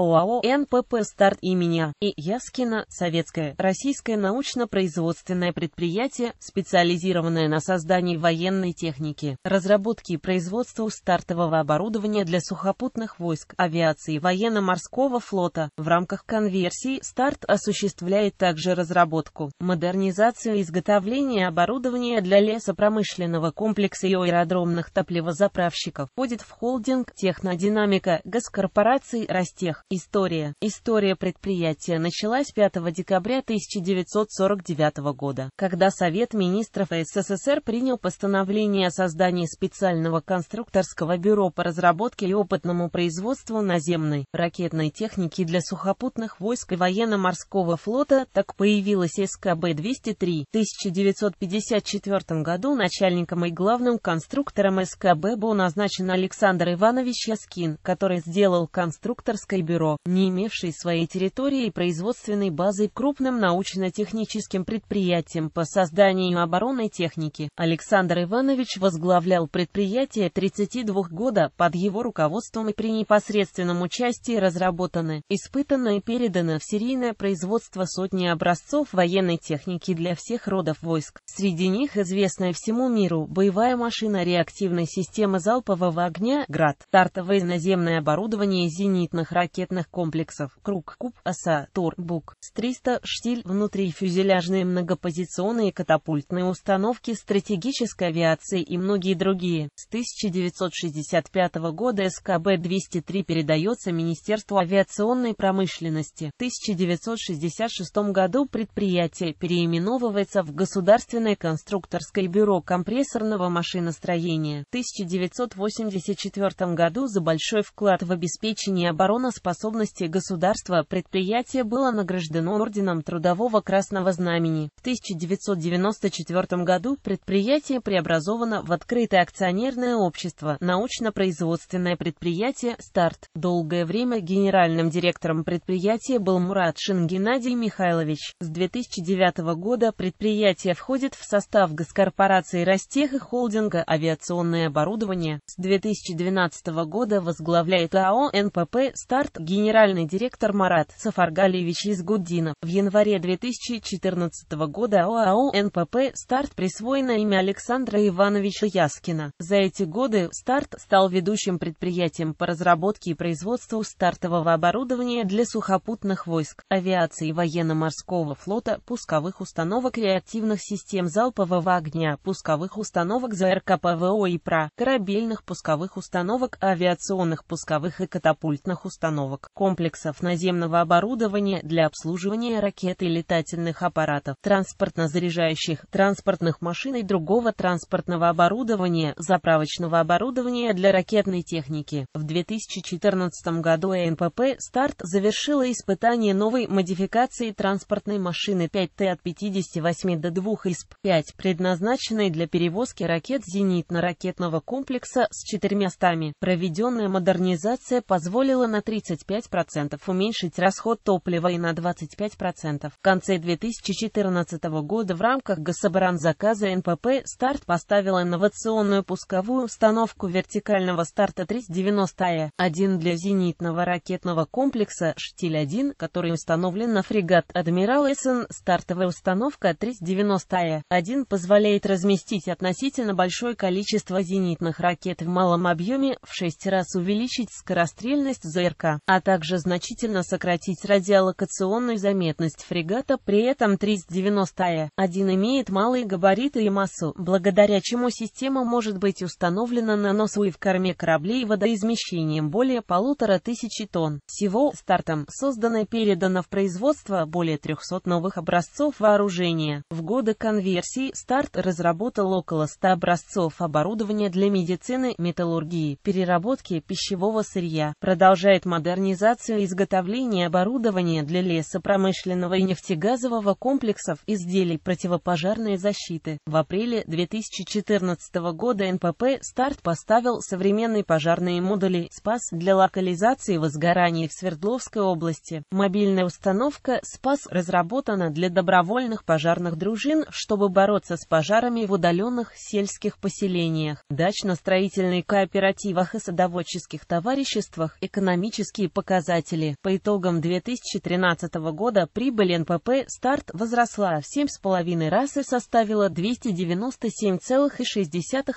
ОАО «НПП Старт» имени а» И. Яскина, советское, российское научно-производственное предприятие, специализированное на создании военной техники, разработке и производству стартового оборудования для сухопутных войск, авиации военно-морского флота. В рамках конверсии «Старт» осуществляет также разработку, модернизацию и изготовление оборудования для лесопромышленного комплекса и аэродромных топливозаправщиков. Входит в холдинг «Технодинамика» Госкорпорации «Ростех». История. История предприятия началась 5 декабря 1949 года, когда Совет министров СССР принял постановление о создании специального конструкторского бюро по разработке и опытному производству наземной ракетной техники для сухопутных войск и военно-морского флота, так появилась СКБ-203. В 1954 году начальником и главным конструктором СКБ был назначен Александр Иванович Яскин, который сделал конструкторское бюро бюро, не имевший своей территории и производственной базы, крупным научно-техническим предприятием по созданию оборонной техники. Александр Иванович возглавлял предприятие 32 года, под его руководством и при непосредственном участии разработаны, испытаны и переданы в серийное производство сотни образцов военной техники для всех родов войск. Среди них известная всему миру боевая машина реактивной системы залпового огня «Град», стартовое наземное оборудование зенитных ракет ракетных комплексов «Круг», «Куб», «Оса», «Тор», «Бук», с 300 «Штиль», внутри фюзеляжные многопозиционные катапультные установки стратегической авиации и многие другие. С 1965 года СКБ-203 передается Министерству авиационной промышленности. В 1966 году предприятие переименовывается в Государственное конструкторское бюро компрессорного машиностроения. В 1984 году за большой вклад в обеспечение обороноспособности способности государства предприятие было награждено Орденом Трудового Красного Знамени. В 1994 году предприятие преобразовано в открытое акционерное общество, научно-производственное предприятие «Старт». Долгое время генеральным директором предприятия был Мурат Шин Геннадий Михайлович. С 2009 года предприятие входит в состав госкорпорации «Ростех» и холдинга «Авиационное оборудование». С 2012 года возглавляет АО НПП «Старт» генеральный директор Марат Сафаргалевич Изгуддинов. В январе 2014 года ОАО «НПП» «Старт» присвоено имя Александра Ивановича Яскина. За эти годы «Старт» стал ведущим предприятием по разработке и производству стартового оборудования для сухопутных войск, авиации военно-морского флота, пусковых установок реактивных систем залпового огня, пусковых установок ЗРК ПВО и ПРА, корабельных пусковых установок, авиационных пусковых и катапультных установок установок, комплексов наземного оборудования для обслуживания ракет и летательных аппаратов, транспортно-заряжающих, транспортных машин и другого транспортного оборудования, заправочного оборудования для ракетной техники. В 2014 году АНПП «Старт» завершила испытание новой модификации транспортной машины 5Т от 58 до 2 ИСП-5, предназначенной для перевозки ракет зенитно-ракетного комплекса с четырьмя стами. Проведенная модернизация позволила на 30 25%, уменьшить расход топлива и на 25%. В конце 2014 года в рамках гособоронзаказа НПП «Старт» поставил инновационную пусковую установку вертикального старта 390Е, а, один для зенитного ракетного комплекса «Штиль-1», который установлен на фрегат «Адмирал Эссен». Стартовая установка 390Е, а, один позволяет разместить относительно большое количество зенитных ракет в малом объеме, в 6 раз увеличить скорострельность ЗРК а также значительно сократить радиолокационную заметность фрегата, при этом 390 1 имеет малые габариты и массу, благодаря чему система может быть установлена на носу и в корме кораблей водоизмещением более полутора тысячи тонн. Всего стартом создано и передано в производство более 300 новых образцов вооружения. В годы конверсии старт разработал около 100 образцов оборудования для медицины, металлургии, переработки пищевого сырья. Продолжает модернизация модернизацию изготовления оборудования для лесопромышленного и нефтегазового комплексов изделий противопожарной защиты. В апреле 2014 года НПП «Старт» поставил современные пожарные модули «Спас» для локализации возгораний в Свердловской области. Мобильная установка «Спас» разработана для добровольных пожарных дружин, чтобы бороться с пожарами в удаленных сельских поселениях, дачно строительных кооперативах и садоводческих товариществах, экономические показатели. По итогам 2013 года прибыль НПП «Старт» возросла в 7,5 раз и составила 297,6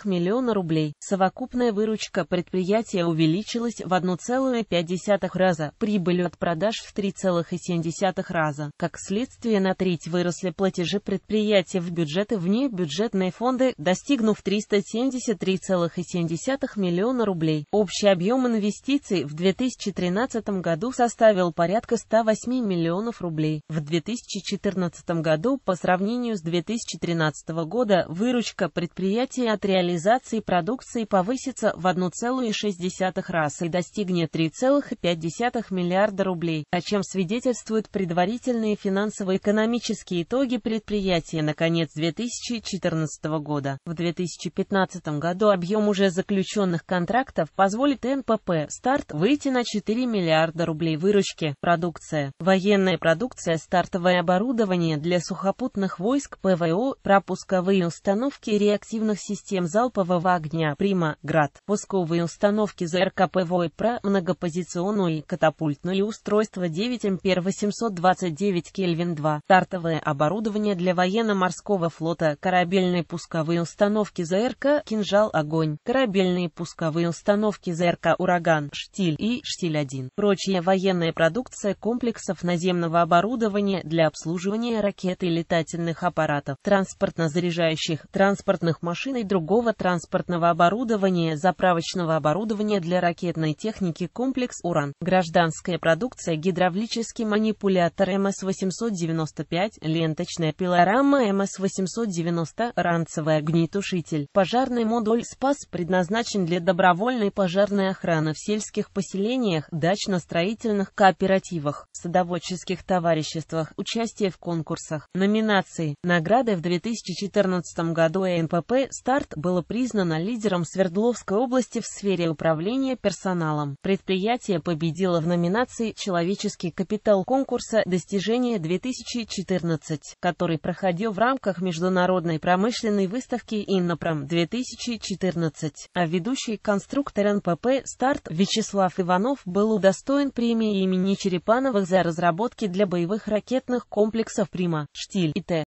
миллиона рублей. Совокупная выручка предприятия увеличилась в 1,5 раза, прибыль от продаж в 3,7 раза. Как следствие, на треть выросли платежи предприятия в бюджеты вне бюджетные фонды, достигнув 373,7 миллиона рублей. Общий объем инвестиций в 2013 2013 году составил порядка 108 миллионов рублей. В 2014 году по сравнению с 2013 года выручка предприятия от реализации продукции повысится в 1,6 раз и достигнет 3,5 миллиарда рублей, о чем свидетельствуют предварительные финансово-экономические итоги предприятия на конец 2014 года. В 2015 году объем уже заключенных контрактов позволит НПП «Старт» выйти на 4 миллиарда рублей выручки. Продукция. Военная продукция, стартовое оборудование для сухопутных войск, ПВО, пропусковые установки реактивных систем залпового огня, Прима, Град, пусковые установки ЗРК ПВО и ПРА, многопозиционную и катапультную устройство 9 ампер 829 Кельвин 2, стартовое оборудование для военно-морского флота, корабельные пусковые установки ЗРК, кинжал огонь, корабельные пусковые установки ЗРК Ураган, Штиль и Штиль 1. 1. Прочая военная продукция комплексов наземного оборудования для обслуживания ракет и летательных аппаратов, транспортно-заряжающих, транспортных машин и другого транспортного оборудования, заправочного оборудования для ракетной техники комплекс «Уран». Гражданская продукция гидравлический манипулятор МС-895, ленточная пилорама МС-890, ранцевый огнетушитель. Пожарный модуль «Спас» предназначен для добровольной пожарной охраны в сельских поселениях, дачно-строительных кооперативах, садоводческих товариществах, участие в конкурсах, номинации, награды в 2014 году ЭНПП «Старт» было признано лидером Свердловской области в сфере управления персоналом. Предприятие победило в номинации «Человеческий капитал» конкурса «Достижение 2014», который проходил в рамках Международной промышленной выставки «Иннопром-2014», а ведущий конструктор НПП «Старт» Вячеслав Иванов был был удостоен премии имени Черепановых за разработки для боевых ракетных комплексов «Прима», «Штиль» и Т.